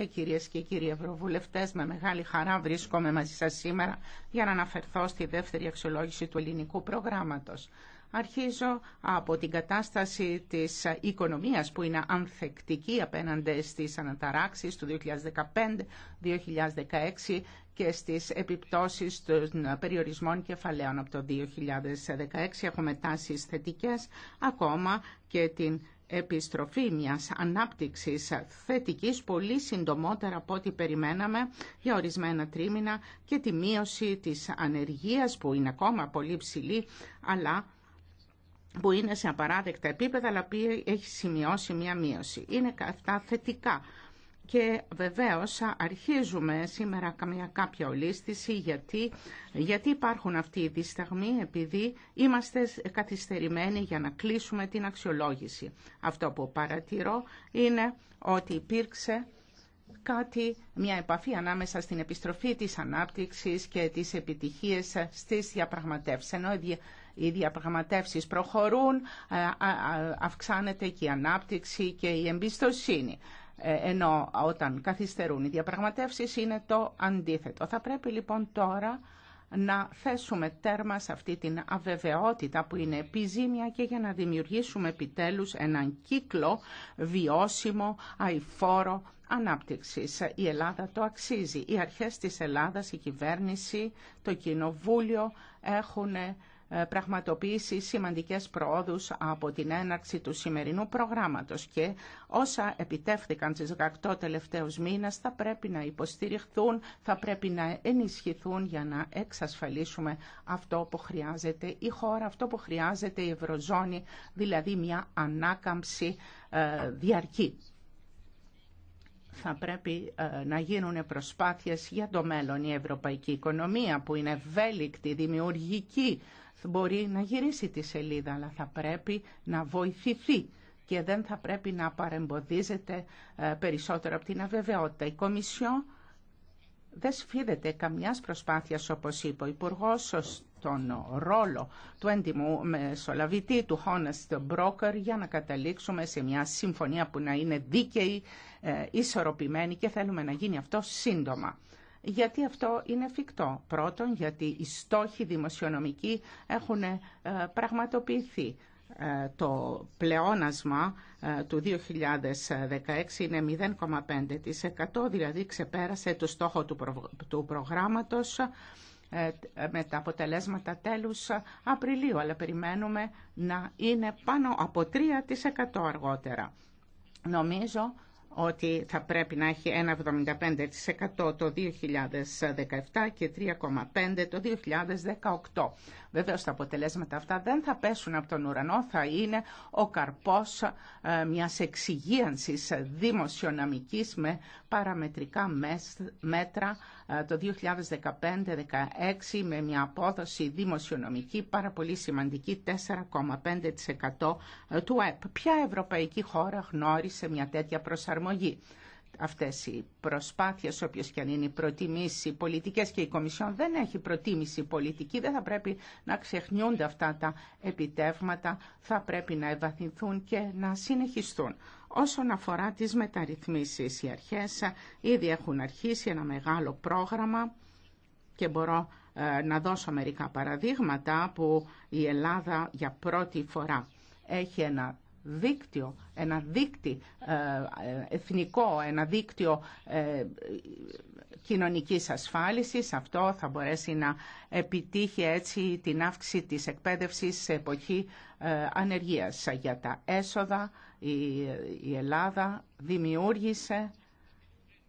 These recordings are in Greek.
Ε, κυρίες και κύριοι Ευρωβουλευτές, με μεγάλη χαρά βρίσκομαι μαζί σας σήμερα για να αναφερθώ στη δεύτερη αξιολόγηση του ελληνικού προγράμματος. Αρχίζω από την κατάσταση της οικονομίας που είναι ανθεκτική απέναντι στις αναταράξεις του 2015-2016 και στις επιπτώσεις των περιορισμών κεφαλαίων από το 2016 έχουμε τάσεις θετικές ακόμα και την επιστροφή μιας ανάπτυξης θετικής πολύ συντομότερα από ό,τι περιμέναμε για ορισμένα τρίμηνα και τη μείωση της ανεργίας που είναι ακόμα πολύ ψηλή αλλά που είναι σε απαράδεκτα επίπεδα αλλά που έχει σημειώσει μια μείωση. Είναι αυτά θετικά και βεβαίως αρχίζουμε σήμερα καμιά κάποια ολίσθηση γιατί, γιατί υπάρχουν αυτοί οι δισταγμοί επειδή είμαστε καθυστερημένοι για να κλείσουμε την αξιολόγηση. Αυτό που παρατηρώ είναι ότι υπήρξε κάτι, μια επαφή ανάμεσα στην επιστροφή της ανάπτυξης και τις επιτυχίες στις διαπραγματεύσεις. Ενώ οι διαπραγματεύσεις προχωρούν, ε, αυξάνεται και η ανάπτυξη και η εμπιστοσύνη. Ε, ενώ όταν καθυστερούν οι διαπραγματεύσεις είναι το αντίθετο. Θα πρέπει λοιπόν τώρα να θέσουμε τέρμα σε αυτή την αβεβαιότητα που είναι επιζήμια και για να δημιουργήσουμε επιτέλους έναν κύκλο βιώσιμο, αηφόρο ανάπτυξης. Η Ελλάδα το αξίζει. Οι αρχές της Ελλάδας, η κυβέρνηση, το κοινοβούλιο έχουν ε, πραγματοποιήσει σημαντικές προόδους από την έναρξη του σημερινού προγράμματος και όσα επιτεύχθηκαν στις 18 τελευταίους μήνες θα πρέπει να υποστηριχθούν, θα πρέπει να ενισχυθούν για να εξασφαλίσουμε αυτό που χρειάζεται η χώρα, αυτό που χρειάζεται η Ευρωζώνη, δηλαδή μια ανάκαμψη ε, διαρκή θα πρέπει ε, να γίνουν προσπάθειες για το μέλλον. Η ευρωπαϊκή οικονομία που είναι ευέλικτη, δημιουργική, μπορεί να γυρίσει τη σελίδα, αλλά θα πρέπει να βοηθηθεί και δεν θα πρέπει να παρεμποδίζεται ε, περισσότερο από την αβεβαιότητα. Η Κομισιό δεν σφίδεται καμιάς προσπάθειας, όπως είπε ο υπουργός στον ρόλο του έντιμου μεσολαβητή, του honest broker, για να καταλήξουμε σε μια συμφωνία που να είναι δίκαιη, ε, ισορροπημένη και θέλουμε να γίνει αυτό σύντομα γιατί αυτό είναι εφικτό. Πρώτον, γιατί οι στόχοι δημοσιονομικοί έχουν ε, πραγματοποιηθεί. Ε, το πλεόνασμα ε, του 2016 είναι 0,5%, δηλαδή ξεπέρασε το στόχο του προγράμματος με τα αποτελέσματα τέλους Απριλίου, αλλά περιμένουμε να είναι πάνω από 3% αργότερα. Νομίζω ότι θα πρέπει να έχει 1,75% το 2017 και 3,5% το 2018. Βέβαια, τα αποτελέσματα αυτά δεν θα πέσουν από τον ουρανό, θα είναι ο καρπός ε, μιας εξυγίανσης δημοσιονομικής με παραμετρικά μέτρα ε, το 2015-2016 με μια απόδοση δημοσιονομική πάρα πολύ σημαντική 4,5% ε, του ΕΠ. Ποια ευρωπαϊκή χώρα γνώρισε μια τέτοια προσαρμογή αυτές οι προσπάθειες, οποίες και αν είναι η προτιμήση πολιτικές και η Κομισιόν δεν έχει προτίμηση πολιτική, δεν θα πρέπει να ξεχνιούνται αυτά τα επιτεύγματα, θα πρέπει να ευαθυνθούν και να συνεχιστούν. Όσον αφορά τις μεταρρυθμίσεις, οι αρχές ήδη έχουν αρχίσει ένα μεγάλο πρόγραμμα και μπορώ ε, να δώσω μερικά παραδείγματα που η Ελλάδα για πρώτη φορά έχει ένα δίκτυο, ένα δίκτυο ε, ε, εθνικό, ένα δίκτυο κοινωνικής ασφάλισης. Αυτό θα μπορέσει να επιτύχει έτσι την αύξηση της εκπαίδευσης σε εποχή ανεργίας για τα έσοδα, η Ελλάδα δημιούργησε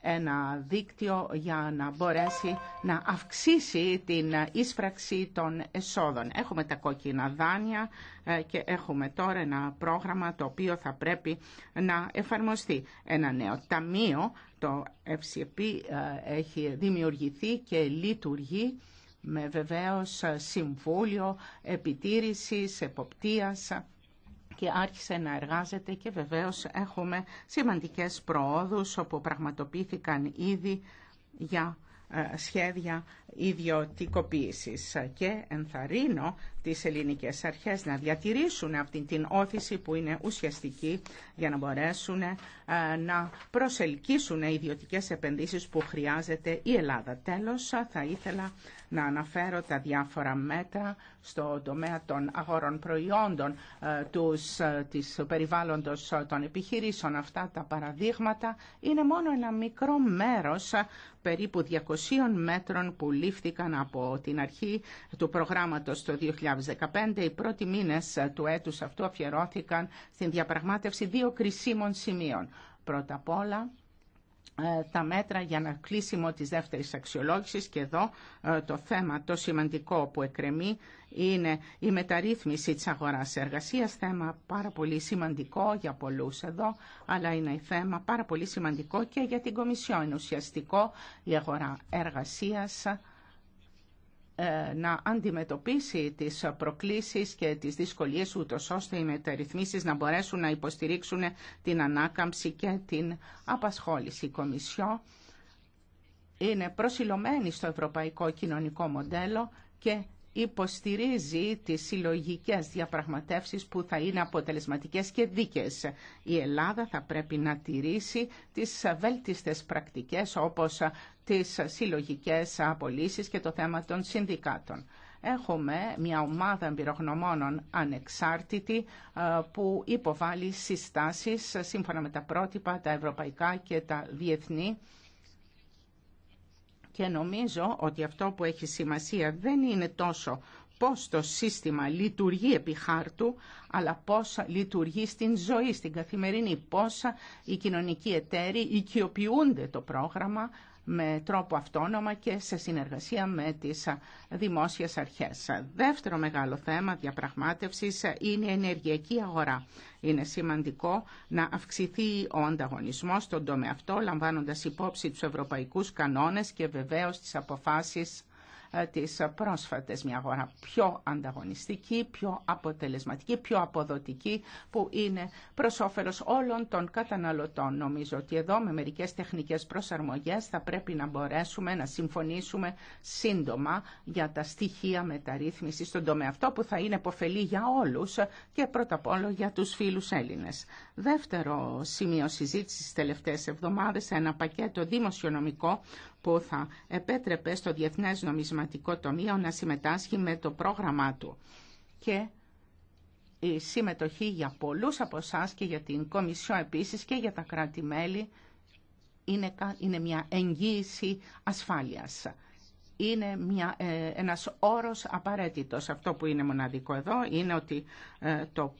ένα δίκτυο για να μπορέσει να αυξήσει την ίσφραξη των εσόδων. Έχουμε τα κόκκινα δάνεια ε, και έχουμε τώρα ένα πρόγραμμα το οποίο θα πρέπει να εφαρμοστεί. Ένα νέο ταμείο, το FCP ε, έχει δημιουργηθεί και λειτουργεί με βεβαίως συμβούλιο επιτήρησης, εποπτείας και άρχισε να εργάζεται και βεβαίως έχουμε σημαντικές προόδους όπου πραγματοποιήθηκαν ήδη για ε, σχέδια ιδιωτικοποίησης και ενθαρρύνω τις ελληνικές αρχές να διατηρήσουν αυτή την όθηση που είναι ουσιαστική για να μπορέσουν ε, να προσελκύσουν ιδιωτικές επενδύσεις που χρειάζεται η Ελλάδα. Τέλος, θα ήθελα να αναφέρω τα διάφορα μέτρα στο τομέα των αγορών προϊόντων ε, τους, ε, της περιβάλλοντος των επιχειρήσεων. Αυτά τα παραδείγματα είναι μόνο ένα μικρό μέρος περίπου 200 μέτρων που λήφθηκαν από την αρχή του προγράμματος το 2000 2015 οι πρώτοι μήνες ε, του έτους αυτού αφιερώθηκαν στην διαπραγμάτευση δύο κρισίμων σημείων. Πρώτα απ' όλα ε, τα μέτρα για να κλείσιμο της δεύτερης αξιολόγησης και εδώ ε, το θέμα το σημαντικό που εκκρεμεί είναι η μεταρρύθμιση της αγοράς εργασίας, θέμα πάρα πολύ σημαντικό για πολλούς εδώ, αλλά είναι θέμα πάρα πολύ σημαντικό και για την Κομισιόν. ουσιαστικό η αγορά εργασίας ε, να αντιμετωπίσει τις προκλήσεις και τις δυσκολίες ούτως ώστε οι μεταρρυθμίσεις να μπορέσουν να υποστηρίξουν την ανάκαμψη και την απασχόληση. Η Κομισιό είναι προσιλωμένη στο ευρωπαϊκό κοινωνικό μοντέλο και υποστηρίζει τις συλλογικές διαπραγματεύσεις που θα είναι αποτελεσματικές και δίκαιες. Η Ελλάδα θα πρέπει να τηρήσει τις βέλτιστες πρακτικές όπως τις συλλογικές απολύσεις και το θέμα των συνδικάτων. Έχουμε μια ομάδα εμπειρογνωμόνων ανεξάρτητη ε, που υποβάλλει συστάσεις σύμφωνα με τα πρότυπα, τα ευρωπαϊκά και τα διεθνή και νομίζω ότι αυτό που έχει σημασία δεν είναι τόσο πώς το σύστημα λειτουργεί επί χάρτου, αλλά πώς λειτουργεί στην ζωή, στην καθημερινή, πώς οι κοινωνικοί εταίροι οικειοποιούνται το πρόγραμμα, με τρόπο αυτόνομα και σε συνεργασία με τις δημόσιες αρχές. Δεύτερο μεγάλο θέμα διαπραγμάτευσης είναι η ενεργειακή αγορά. Είναι σημαντικό να αυξηθεί ο ανταγωνισμός στον τομέα αυτό, λαμβάνοντας υπόψη τους ευρωπαϊκούς κανόνες και βεβαίως τις αποφάσεις ε, τις πρόσφατες. Μια αγορά πιο ανταγωνιστική, πιο αποτελεσματική, πιο αποδοτική που είναι προς όφελος όλων των καταναλωτών. Νομίζω ότι εδώ με μερικές τεχνικές προσαρμογές θα πρέπει να μπορέσουμε να συμφωνήσουμε σύντομα για τα στοιχεία μεταρρύθμισης στον τομέα αυτό που θα είναι υποφελή για όλους και πρώτα απ' όλο για τους φίλους Έλληνες. Δεύτερο σημείο συζήτησης τελευταίες εβδομάδες, ένα πακέτο δημοσιονομικό που θα επέτρεπε στο Διεθνές Νομισματικό Τομείο να συμμετάσχει με το πρόγραμμά του. Και η συμμετοχή για πολλούς από εσάς και για την Κομισιό επίσης και για τα κράτη-μέλη είναι, είναι μια εγγύηση ασφάλειας. Είναι μια, ε, ένας όρος απαραίτητος. Αυτό που είναι μοναδικό εδώ είναι ότι ε, το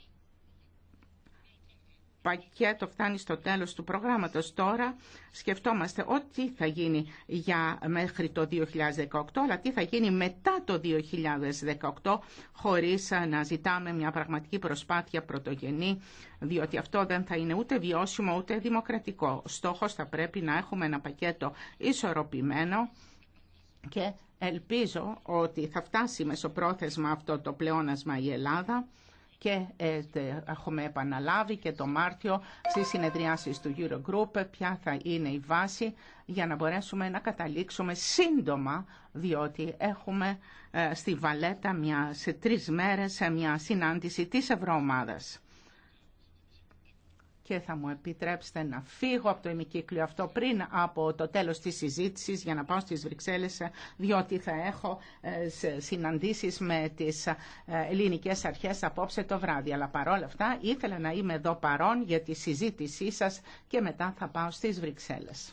πακέτο φτάνει στο τέλος του προγράμματος. Τώρα σκεφτόμαστε ό,τι θα γίνει για μέχρι το 2018, αλλά τι θα γίνει μετά το 2018 χωρίς να ζητάμε μια πραγματική προσπάθεια πρωτογενή, διότι αυτό δεν θα είναι ούτε βιώσιμο ούτε δημοκρατικό. Στόχος θα πρέπει να έχουμε ένα πακέτο ισορροπημένο και ελπίζω ότι θα φτάσει μεσοπρόθεσμα αυτό το πλεόνασμα η Ελλάδα και ε, έχουμε επαναλάβει και το Μάρτιο στις συνεδριάσεις του Eurogroup ποια θα είναι η βάση για να μπορέσουμε να καταλήξουμε σύντομα διότι έχουμε ε, στη Βαλέτα μια, σε τρεις μέρες μια συνάντηση της Ευρωομάδας και θα μου επιτρέψετε να φύγω από το ημικύκλιο αυτό πριν από το τέλος της συζήτησης για να πάω στις Βρυξέλλες διότι θα έχω ε, συναντήσεις με τις ε, ελληνικές αρχές απόψε το βράδυ. Αλλά παρόλα αυτά ήθελα να είμαι εδώ παρόν για τη συζήτησή σας και μετά θα πάω στις Βρυξέλλες.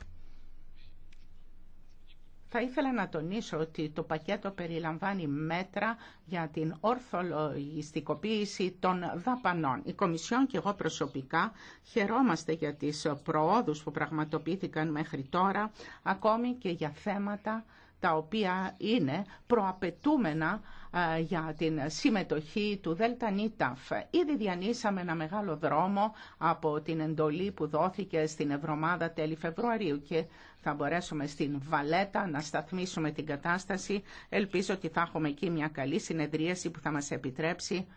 Θα ήθελα να τονίσω ότι το πακέτο περιλαμβάνει μέτρα για την ορθολογιστικοποίηση των δαπανών. Η Κομισιόν και εγώ προσωπικά χαιρόμαστε για τις προόδους που πραγματοποιήθηκαν μέχρι τώρα, ακόμη και για θέματα τα οποία είναι προαπαιτούμενα ε, για την συμμετοχή του Νίταφ. Ήδη διανύσαμε ένα μεγάλο δρόμο από την εντολή που δόθηκε στην Ευρωμάδα τέλη Φεβρουαρίου και θα μπορέσουμε στην Βαλέτα να σταθμίσουμε την κατάσταση. Ελπίζω ότι θα έχουμε εκεί μια καλή συνεδρίαση που θα μας επιτρέψει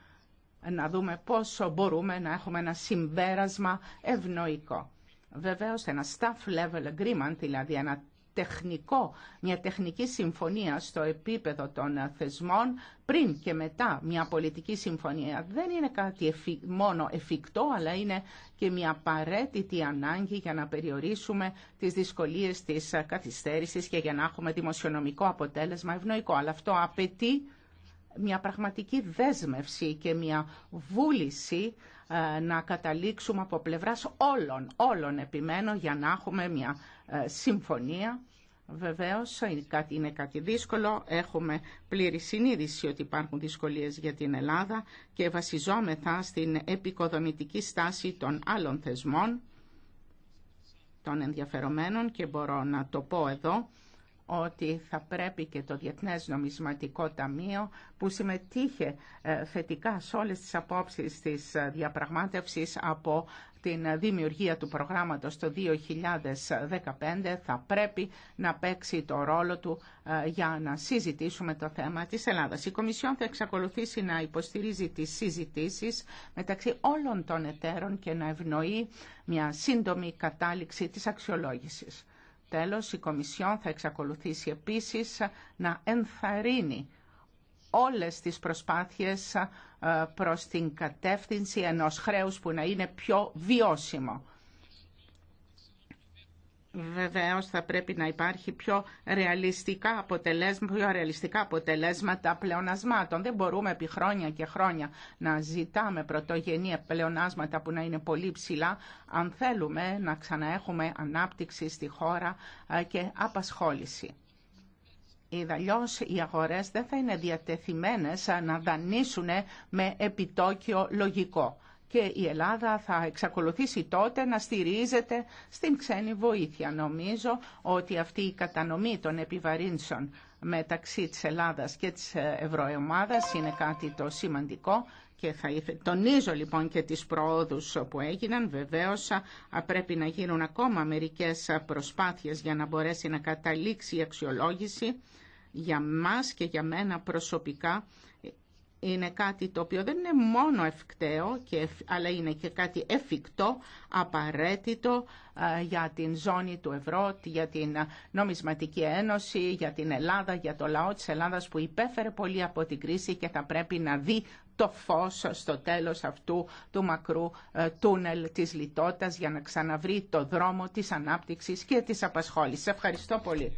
να δούμε πόσο μπορούμε να έχουμε ένα συμπέρασμα ευνοϊκό. Βεβαίως ένα staff level agreement, δηλαδή ένα τεχνικό, μια τεχνική συμφωνία στο επίπεδο των θεσμών πριν και μετά μια πολιτική συμφωνία δεν είναι κάτι μόνο εφικτό αλλά είναι και μια απαραίτητη ανάγκη για να περιορίσουμε τις δυσκολίες της καθυστέρησης και για να έχουμε δημοσιονομικό αποτέλεσμα ευνοϊκό. Αλλά αυτό απαιτεί μια πραγματική δέσμευση και μια βούληση ε, να καταλήξουμε από πλευράς όλων, όλων επιμένω για να έχουμε μια ε, συμφωνία. Βεβαίως είναι κάτι, είναι κάτι δύσκολο, έχουμε πλήρη συνείδηση ότι υπάρχουν δυσκολίες για την Ελλάδα και βασιζόμεθα στην επικοδομητική στάση των άλλων θεσμών, των ενδιαφερομένων και μπορώ να το πω εδώ ότι θα πρέπει και το Διεθνές Νομισματικό Ταμείο που συμμετείχε ε, θετικά σε όλες τις απόψεις της ε, διαπραγμάτευσης από την δημιουργία του προγράμματος το 2015 θα πρέπει να παίξει το ρόλο του ε, για να συζητήσουμε το θέμα της Ελλάδας. Η Κομισιόν θα εξακολουθήσει να υποστηρίζει τις συζητήσεις μεταξύ όλων των εταίρων και να ευνοεί μια σύντομη κατάληξη της αξιολόγησης. Τέλος, η Κομισιόν θα εξακολουθήσει επίσης να ενθαρρύνει όλες τις προσπάθειες ε, προς την κατεύθυνση ενός χρέους που να είναι πιο βιώσιμο. Βεβαίως θα πρέπει να υπάρχει πιο ρεαλιστικά αποτελέσματα, πιο ρεαλιστικά αποτελέσματα πλεονασμάτων. Δεν μπορούμε επί χρόνια και χρόνια να ζητάμε πρωτογενή πλεονάσματα που να είναι πολύ ψηλά αν θέλουμε να ξαναέχουμε ανάπτυξη στη χώρα και απασχόληση. Αλλιώς οι αγορές δεν θα είναι διατεθειμένες να δανείσουν με επιτόκιο λογικό και η Ελλάδα θα εξακολουθήσει τότε να στηρίζεται στην ξένη βοήθεια. Νομίζω ότι αυτή η κατανομή των επιβαρύνσεων μεταξύ της Ελλάδας και της Ευρωομάδας είναι κάτι το σημαντικό και θα ήθε... τονίζω λοιπόν και τις προόδους που έγιναν. Βεβαίως πρέπει να γίνουν ακόμα μερικές προσπάθειες για να μπορέσει να καταλήξει η αξιολόγηση για μας και για μένα προσωπικά είναι κάτι το οποίο δεν είναι μόνο ευκταίο, αλλά είναι και κάτι εφικτό, απαραίτητο ε, για την ζώνη του ευρώ, για την νομισματική ένωση, για την Ελλάδα, για το λαό της Ελλάδας που υπέφερε πολύ από την κρίση και θα πρέπει να δει το φως στο τέλος αυτού του μακρού ε, τούνελ της λιτότητας για να ξαναβρει το δρόμο της ανάπτυξης και της απασχόλησης. Ευχαριστώ πολύ.